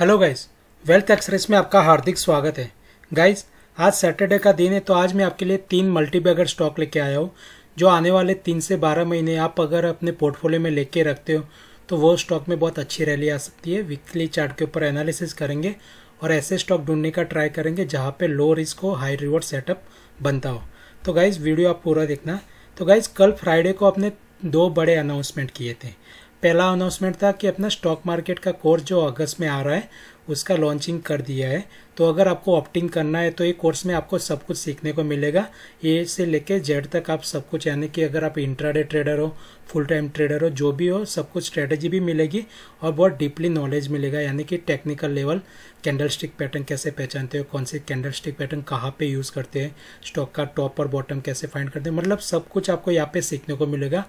hello guys wealth express में आपका हार्दिक स्वागत है गाइस आज सैटरडे का दिन है तो आज मैं आपके लिए तीन मल्टीबैगर स्टॉक लेके आया हूँ जो आने वाले तीन से बारह महीने आप अगर अपने पोर्टफोलियो में लेके रखते हो तो वो स्टॉक में बहुत अच्छी रैली आ सकती है वीकली चार्ट के ऊपर एनालिसिस करेंगे और ऐसे स्टॉक ढूंढने का ट्राई करेंगे जहाँ पे लो रिस्क हो हाई रिवॉर्ड सेटअप बनता हो तो गाइज वीडियो आप पूरा देखना तो गाइज कल फ्राइडे को आपने दो बड़े अनाउंसमेंट किए थे पहला अनाउंसमेंट था कि अपना स्टॉक मार्केट का कोर्स जो अगस्त में आ रहा है उसका लॉन्चिंग कर दिया है तो अगर आपको ऑप्टिंग करना है तो ये कोर्स में आपको सब कुछ सीखने को मिलेगा ए से लेके जेड तक आप सब कुछ यानी कि अगर आप इंट्राडे ट्रेडर हो फुल टाइम ट्रेडर हो जो भी हो सब कुछ स्ट्रेटेजी भी मिलेगी और बहुत डीपली नॉलेज मिलेगा यानी कि technical level candlestick pattern कैसे पहचानते हो कौन से कैंडल स्टिक पैटर्न कहाँ पर यूज़ करते हैं स्टॉक का टॉप और बॉटम कैसे फाइंड करते हैं मतलब सब कुछ आपको यहाँ पे सीखने को मिलेगा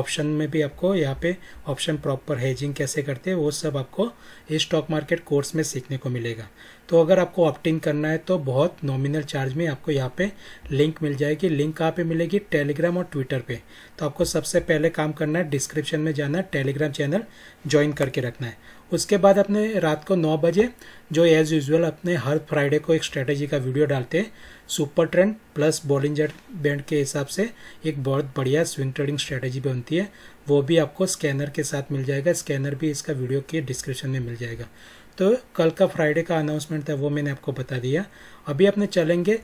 ऑप्शन में भी आपको यहाँ पे ऑप्शन प्रॉपर हेजिंग कैसे करते हैं वो सब आपको इस स्टॉक मार्केट कोर्स में सीखने को मिलेगा तो अगर आपको ऑप्टिन करना है तो बहुत नॉमिनल चार्ज में आपको यहाँ पे लिंक मिल जाएगी लिंक कहाँ पे मिलेगी टेलीग्राम और ट्विटर पे तो आपको सबसे पहले काम करना है डिस्क्रिप्शन में जाना है टेलीग्राम चैनल ज्वाइन करके रखना है उसके बाद अपने रात को नौ बजे जो एज यूजल अपने हर फ्राइडे को एक स्ट्रेटेजी का वीडियो डालते हैं super trend plus jet band के हिसाब से एक बहुत बढ़िया स्विंग ट्रेडिंग स्ट्रेटेजी बनती है वो भी आपको स्कैनर के साथ मिल जाएगा स्कैनर भी इसका वीडियो के डिस्क्रिप्शन में मिल जाएगा तो कल का फ्राइडे का अनाउंसमेंट था वो मैंने आपको बता दिया अभी अपने चलेंगे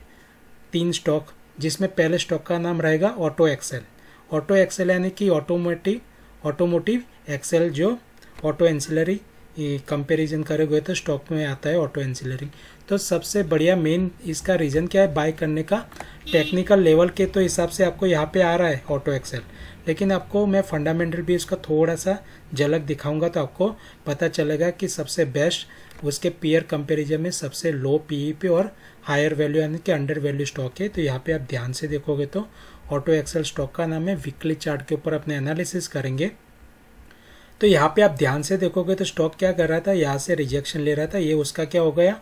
तीन स्टॉक जिसमें पहले स्टॉक का नाम रहेगा ऑटो एक्सेल ऑटो एक्सेल यानी कि ऑटोमोटिव ऑटोमोटिव एक्सेल जो ऑटो एंसिलरी कंपेरिजन करे हुए तो स्टॉक में आता है ऑटो एंसिलरिंग तो सबसे बढ़िया मेन इसका रीज़न क्या है बाय करने का टेक्निकल लेवल के तो हिसाब से आपको यहाँ पे आ रहा है ऑटो एक्सेल लेकिन आपको मैं फंडामेंटल भी इसका थोड़ा सा झलक दिखाऊंगा तो आपको पता चलेगा कि सबसे बेस्ट उसके पीयर कंपेरिजन में सबसे लो पीई e पे और हायर वैल्यू यानी कि अंडर वैल्यू स्टॉक है तो यहाँ पे आप ध्यान से देखोगे तो ऑटो एक्सेल स्टॉक का नाम है वीकली चार्ट के ऊपर अपने एनालिसिस करेंगे तो यहाँ पे आप ध्यान से देखोगे तो स्टॉक क्या कर रहा था यहाँ से रिजेक्शन ले रहा था ये उसका क्या हो गया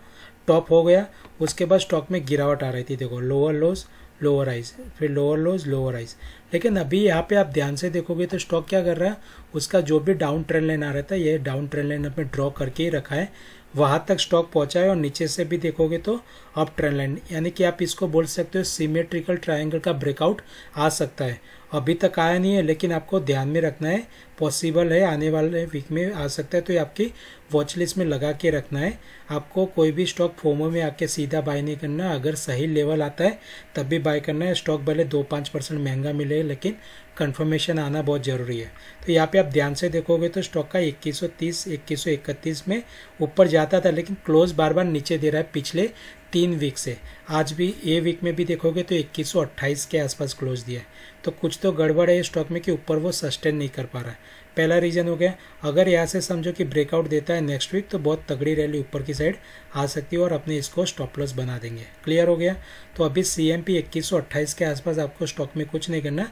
टॉप हो गया उसके बाद स्टॉक में गिरावट आ रही थी देखो लोअर लोस लोअर आइज फिर लोअर लोज लोअर आइज लेकिन अभी यहाँ पे आप ध्यान से देखोगे तो स्टॉक क्या कर रहा है उसका जो भी डाउन ट्रेंड लाइन आ रहा था ये डाउन ट्रेंड लाइन अपने ड्रॉ करके ही रखा है वहाँ तक स्टॉक पहुँचा है और नीचे से भी देखोगे तो अप ट्रेंड लाइन यानी कि आप इसको बोल सकते हो सीमेट्रिकल ट्राइंगल का ब्रेकआउट आ सकता है अभी तक आया नहीं है लेकिन आपको ध्यान में रखना है पॉसिबल है आने वाले वीक में आ सकता है तो ये आपकी वॉच लिस्ट में लगा के रखना है आपको कोई भी स्टॉक फोमो में आके सीधा बाय नहीं करना अगर सही लेवल आता है तब भी बाय करना है स्टॉक भले दो पाँच परसेंट महंगा मिले लेकिन कंफर्मेशन आना बहुत ज़रूरी है तो यहाँ पे आप ध्यान से देखोगे तो स्टॉक का 2130 2131 में ऊपर जाता था लेकिन क्लोज बार बार नीचे दे रहा है पिछले तीन वीक से आज भी ए वीक में भी देखोगे तो इक्कीस सौ अट्ठाईस के आसपास क्लोज दिया है तो कुछ तो गड़बड़ है स्टॉक में कि ऊपर वो सस्टेन नहीं कर पा रहा है पहला रीजन हो गया अगर यहाँ से समझो कि ब्रेकआउट देता है नेक्स्ट वीक तो बहुत तगड़ी रैली ऊपर की साइड आ सकती है और अपने इसको स्टॉप लॉस बना देंगे क्लियर हो गया तो अभी सी एम पी इक्कीस सौ अट्ठाईस के आसपास आपको स्टॉक में कुछ नहीं करना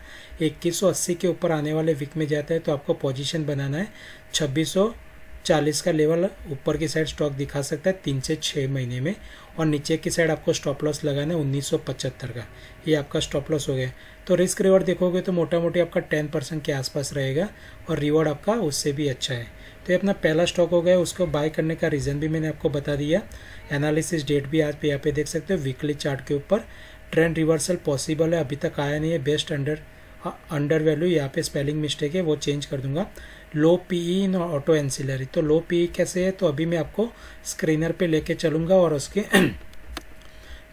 इक्कीस सौ अस्सी के ऊपर आने वाले वीक में जाता है तो आपको पोजिशन बनाना है छब्बीस सौ 40 का लेवल ऊपर की साइड स्टॉक दिखा सकता है तीन से छः महीने में और नीचे की साइड आपको स्टॉप लॉस लगाना है उन्नीस का ये आपका स्टॉप लॉस हो गया तो रिस्क रिवॉर्ड देखोगे तो मोटा मोटी आपका टेन परसेंट के आसपास रहेगा और रिवॉर्ड आपका उससे भी अच्छा है तो ये अपना पहला स्टॉक हो गया उसको बाय करने का रीज़न भी मैंने आपको बता दिया एनालिसिस डेट भी आप यहाँ पे देख सकते हो वीकली चार्ट के ऊपर ट्रेंड रिवर्सल पॉसिबल है अभी तक आया नहीं है बेस्ट अंडर अंडर हाँ, वैल्यू यहाँ पे स्पेलिंग मिस्टेक है वो चेंज कर दूंगा low P E in auto ancillary तो लो पी ई कैसे है तो अभी मैं आपको स्क्रीनर पे लेके चलूँगा और उसके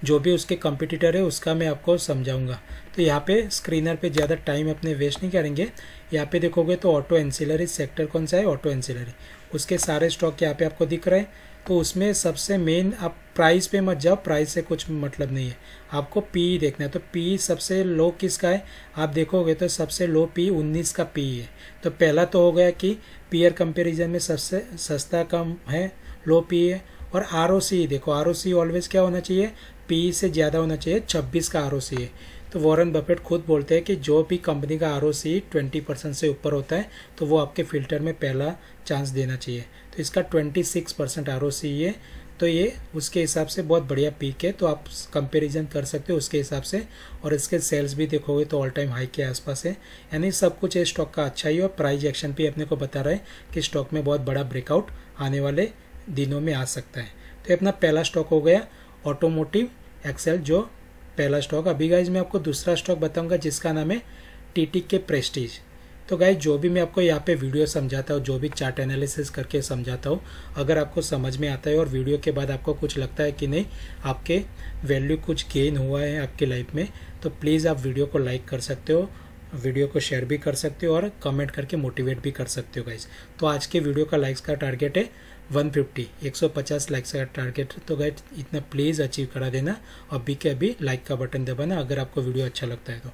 जो भी उसके कंपटीटर है उसका मैं आपको समझाऊंगा तो यहाँ पे स्क्रीनर पे ज़्यादा टाइम अपने वेस्ट नहीं करेंगे यहाँ पे देखोगे तो ऑटो एंसिलरी सेक्टर कौन सा है ऑटो एंसिलरी उसके सारे स्टॉक यहाँ पे आपको दिख रहे हैं तो उसमें सबसे मेन आप प्राइस पे मत जाओ प्राइस से कुछ मतलब नहीं है आपको पी देखना है तो पी सबसे लो किसका है आप देखोगे तो सबसे लो पी 19 का पी है तो पहला तो हो गया कि पीयर कंपैरिजन में सबसे सस्ता कम है लो पी है और आर देखो आर ऑलवेज क्या होना चाहिए पी से ज़्यादा होना चाहिए छब्बीस का आर है तो वॉरेन बफेट खुद बोलते हैं कि जो भी कंपनी का R O C twenty percent से ऊपर होता है तो वो आपके फिल्टर में पहला चांस देना चाहिए तो इसका twenty six percent R O C है तो ये उसके हिसाब से बहुत बढ़िया पीक है तो आप कंपेरिजन कर सकते हो उसके हिसाब से और इसके सेल्स भी देखोगे तो ऑल टाइम हाई के आसपास है यानी सब कुछ इस स्टॉक का अच्छा ही और प्राइज एक्शन भी अपने को बता रहा है कि स्टॉक में बहुत बड़ा ब्रेकआउट आने वाले दिनों में आ सकता है तो अपना पहला स्टॉक हो गया ऑटोमोटिव एक्सेल जो पहला स्टॉक अभी गाइज मैं आपको दूसरा स्टॉक बताऊंगा जिसका नाम है टी के प्रेस्टीज तो गाइज जो भी मैं आपको यहाँ पे वीडियो समझाता हूँ जो भी चार्ट एनालिसिस करके समझाता हूँ अगर आपको समझ में आता है और वीडियो के बाद आपको कुछ लगता है कि नहीं आपके वैल्यू कुछ गेन हुआ है आपकी लाइफ में तो प्लीज़ आप वीडियो को लाइक कर सकते हो वीडियो को शेयर भी कर सकते हो और कमेंट करके मोटिवेट भी कर सकते हो गाइज तो आज के वीडियो का लाइक्स का टारगेट है 150 150 लाइक्स का टारगेट तो गए इतना प्लीज़ अचीव करा देना अभी के अभी लाइक का बटन दबाना अगर आपको वीडियो अच्छा लगता है तो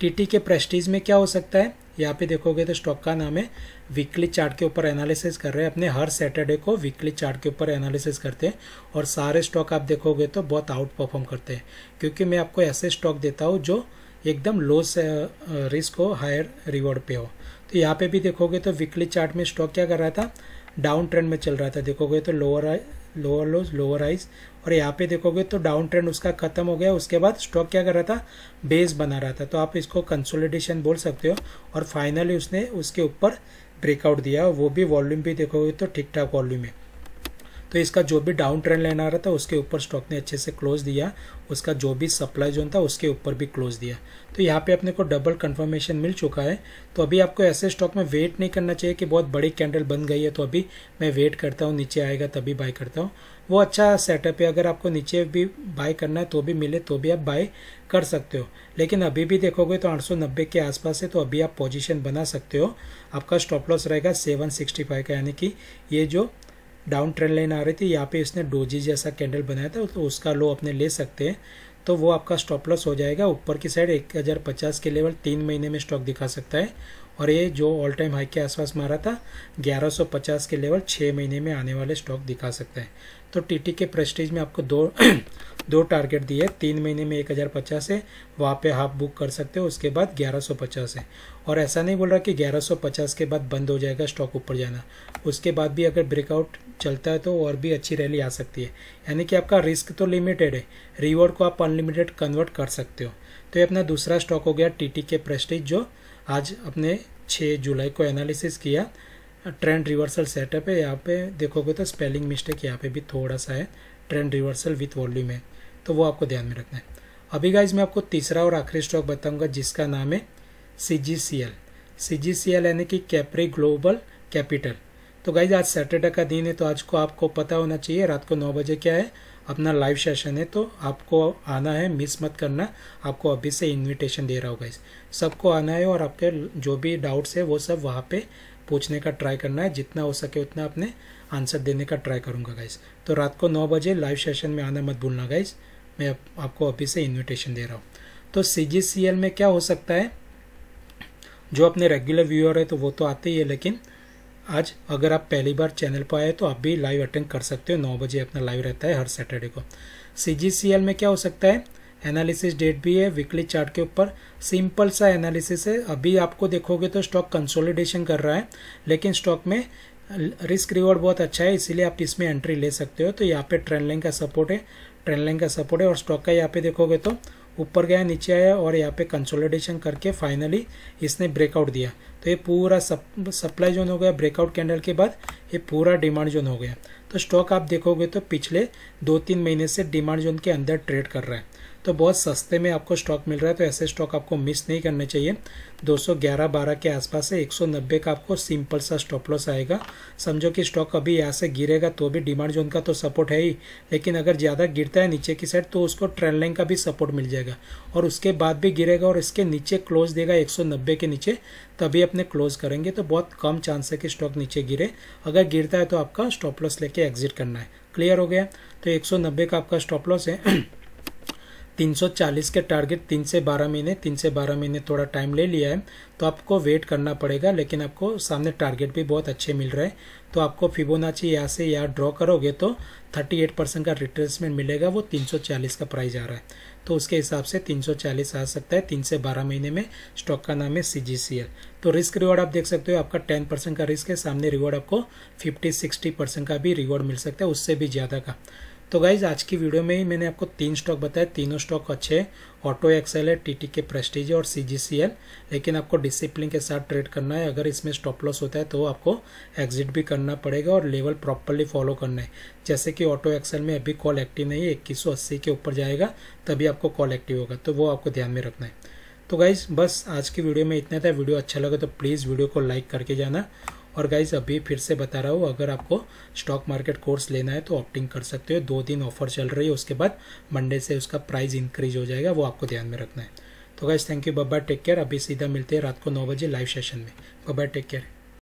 टीटी के प्रेस्टीज में क्या हो सकता है यहाँ पे देखोगे तो स्टॉक का नाम है वीकली चार्ट के ऊपर एनालिसिस कर रहे हैं अपने हर सैटरडे को वीकली चार्ट के ऊपर एनालिसिस करते हैं और सारे स्टॉक आप देखोगे तो बहुत आउट परफॉर्म करते हैं क्योंकि मैं आपको ऐसे स्टॉक देता हूँ जो एकदम लो से रिस्क uh, हो हायर रिवॉर्ड पे हो तो यहाँ पे भी देखोगे तो वीकली चार्ट में स्टॉक क्या कर रहा था डाउन ट्रेंड में चल रहा था देखोगे तो lower high lower lows lower highs और यहाँ पे देखोगे तो डाउन ट्रेंड उसका खत्म हो गया उसके बाद स्टॉक क्या कर रहा था बेस बना रहा था तो आप इसको कंसोलिडेशन बोल सकते हो और फाइनली उसने उसके ऊपर ब्रेकआउट दिया वो भी वॉल्यूम भी देखोगे तो ठीक ठाक वॉल्यूम है तो इसका जो भी डाउन ट्रेंड लाइन आ रहा था उसके ऊपर स्टॉक ने अच्छे से क्लोज दिया उसका जो भी सप्लाई जोन था उसके ऊपर भी क्लोज दिया तो यहाँ पे अपने को डबल कंफर्मेशन मिल चुका है तो अभी आपको ऐसे स्टॉक में वेट नहीं करना चाहिए कि बहुत बड़ी कैंडल बन गई है तो अभी मैं वेट करता हूँ नीचे आएगा तभी बाय करता हूँ वो अच्छा सेटअप है अगर आपको नीचे भी बाय करना है तो भी मिले तो भी आप बाय कर सकते हो लेकिन अभी भी देखोगे तो 890 के आसपास है तो अभी आप पोजीशन बना सकते हो आपका स्टॉप लॉस रहेगा 765 का यानी कि ये जो डाउन ट्रेंड लाइन आ रही थी यहाँ पे इसने डोजी जैसा कैंडल बनाया था तो उसका लो अपने ले सकते हैं तो वो आपका स्टॉप लॉस हो जाएगा ऊपर की साइड एक हज़ार पचास के लेवल तीन महीने में स्टॉक दिखा सकता है और ये जो ऑल टाइम हाई के आसपास मारा था 1150 के लेवल छः महीने में आने वाले स्टॉक दिखा सकते हैं तो टीटी के प्रेस्टीज में आपको दो दो टारगेट दिए तीन महीने में एक हज़ार पचास है वहाँ पर हाफ बुक कर सकते हो उसके बाद ग्यारह सौ पचास है और ऐसा नहीं बोल रहा कि ग्यारह सौ पचास के बाद बंद हो जाएगा स्टॉक ऊपर जाना उसके बाद भी अगर ब्रेकआउट चलता है तो और भी अच्छी रैली आ सकती है यानी कि आपका रिस्क तो लिमिटेड है रिवॉर्ड को आप अनलिमिटेड कन्वर्ट कर सकते हो तो ये अपना दूसरा स्टॉक हो गया टी के प्रेस्टीज जो आज अपने 6 जुलाई को एनालिसिस किया ट्रेंड रिवर्सल सेटअप है यहाँ पे देखोगे तो स्पेलिंग मिस्टेक यहाँ पे भी थोड़ा सा है ट्रेंड रिवर्सल विथ वॉल्यूम है तो वो आपको ध्यान में रखना है अभी गाइज मैं आपको तीसरा और आखिरी स्टॉक बताऊंगा जिसका नाम है सी जी सी एल सी जी सी एल यानी कि कैपरी ग्लोबल कैपिटल तो गाइज आज सैटरडे का दिन है तो आज को आपको पता होना चाहिए रात को नौ बजे क्या है अपना लाइव सेशन है तो आपको आना है मिस मत करना आपको अभी से इनविटेशन दे रहा हूँ इस सबको आना है और आपके जो भी डाउट्स है वो सब वहाँ पे पूछने का ट्राई करना है जितना हो सके उतना अपने आंसर देने का ट्राई करूँगा गाइस तो रात को नौ बजे लाइव सेशन में आना मत भूलना गाइस मैं आपको अभी से इन्विटेशन दे रहा हूँ तो सी में क्या हो सकता है जो अपने रेगुलर व्यूअर है तो वो तो आते ही है लेकिन आज अगर आप पहली बार चैनल पर आए तो आप भी लाइव अटेंड कर सकते हो नौ बजे अपना लाइव रहता है हर सैटरडे को सी में क्या हो सकता है एनालिसिस डेट भी है वीकली चार्ट के ऊपर सिंपल सा एनालिसिस है अभी आपको देखोगे तो स्टॉक कंसोलिडेशन कर रहा है लेकिन स्टॉक में रिस्क रिवॉर्ड बहुत अच्छा है इसीलिए आप इसमें एंट्री ले सकते हो तो यहाँ पे ट्रेंड लाइन का सपोर्ट है ट्रेंड लाइन का सपोर्ट है और स्टॉक का यहाँ पे देखोगे तो ऊपर गया नीचे आया और यहाँ पे कंसोलिडेशन करके फाइनली इसने ब्रेकआउट दिया तो ये पूरा सप, सप्लाई जोन हो गया ब्रेकआउट कैंडल के बाद ये पूरा डिमांड जोन हो गया तो स्टॉक आप देखोगे तो पिछले दो तीन महीने से डिमांड जोन के अंदर ट्रेड कर रहा है तो बहुत सस्ते में आपको स्टॉक मिल रहा है तो ऐसे स्टॉक आपको मिस नहीं करने चाहिए 211 12 के आसपास से 190 का आपको सिंपल सा स्टॉप लॉस आएगा समझो कि स्टॉक अभी यहाँ से गिरेगा तो भी डिमांड जोन का तो सपोर्ट है ही लेकिन अगर ज़्यादा गिरता है नीचे की साइड तो उसको ट्रेंड लाइन का भी सपोर्ट मिल जाएगा और उसके बाद भी गिरेगा और इसके नीचे क्लोज देगा एक के नीचे तभी अपने क्लोज करेंगे तो बहुत कम चांस है कि स्टॉक नीचे गिरे अगर गिरता है तो आपका स्टॉप लॉस लेके एग्जिट करना है क्लियर हो गया तो 190 का आपका स्टॉप लॉस है 340 के टारगेट तीन से बारह महीने तीन से बारह महीने थोड़ा टाइम ले लिया है तो आपको वेट करना पड़ेगा लेकिन आपको सामने टारगेट भी बहुत अच्छे मिल रहे हैं तो आपको फिबोनाची यहाँ से यहाँ ड्रॉ करोगे तो 38 परसेंट का रिट्रेसमेंट मिलेगा वो 340 का प्राइस आ रहा है तो उसके हिसाब से 340 आ सकता है तीन से बारह महीने में स्टॉक का नाम है सी तो रिस्क रिवॉर्ड आप देख सकते हो आपका टेन परसेंट का रिस्क है सामने रिवॉर्ड आपको फिफ्टी सिक्सटी परसेंट का भी रिवॉर्ड मिल सकता है उससे भी ज़्यादा का तो गाइज आज की वीडियो में ही मैंने आपको तीन स्टॉक बताया तीनों स्टॉक अच्छे हैं ऑटो एक्सेल है टी टी के प्रेस्टीज और सी जी सी एल लेकिन आपको डिसिप्लिन के साथ ट्रेड करना है अगर इसमें स्टॉप लॉस होता है तो आपको एग्जिट भी करना पड़ेगा और लेवल प्रॉपरली फॉलो करना है जैसे कि ऑटो एक्सेल में अभी कॉल एक्टिव नहीं है इक्कीस के ऊपर जाएगा तभी आपको कॉल एक्टिव होगा तो वो आपको ध्यान में रखना है तो गाइज बस आज की वीडियो में इतना था वीडियो अच्छा लगा तो प्लीज़ वीडियो को लाइक करके जाना और गाइज अभी फिर से बता रहा हूँ अगर आपको स्टॉक मार्केट कोर्स लेना है तो ऑप्टिंग कर सकते हो दो दिन ऑफर चल रही है उसके बाद मंडे से उसका प्राइस इंक्रीज हो जाएगा वो आपको ध्यान में रखना है तो गाइज थैंक यू बब्बा टेक केयर अभी सीधा मिलते हैं रात को नौ बजे लाइव सेशन में बब्बा टेक केयर